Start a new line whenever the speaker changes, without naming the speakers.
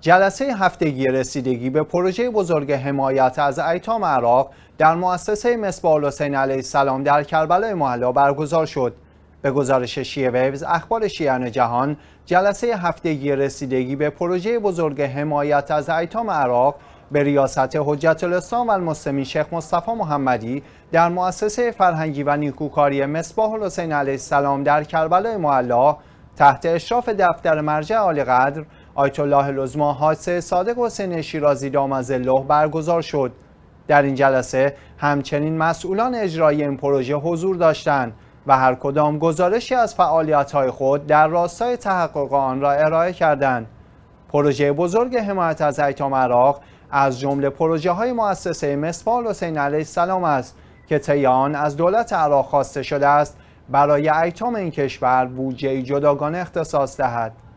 جلسه هفتگی رسیدگی به پروژه بزرگ حمایت از ایتام عراق در مؤسسه مصباح الحسین علیه السلام در کربلا معلا برگزار شد. به گزارش شیعه ویوز اخبار شیعان جهان جلسه هفتگی رسیدگی به پروژه بزرگ حمایت از ایتام عراق به ریاست حجت الاسلام و المسلمین شیخ مصطفی محمدی در مؤسسه فرهنگی و نیکوکاری مصباح الحسین علیه السلام در کربلا معلا تحت اشراف دفتر مرجع عالی آیت الله لزما حادث صادق حسین شیرازی دامز برگزار شد در این جلسه همچنین مسئولان اجرایی این پروژه حضور داشتند و هر کدام گزارشی از های خود در راستای تحقق آن را ارائه کردند. پروژه بزرگ حمایت از ایتام عراق از جمله پروژه های مؤسسه مصباح حسین علیه السلام است که طی از دولت عراق خواسته شده است برای ایتام این کشور بودجه جداگانه اختصاص دهد.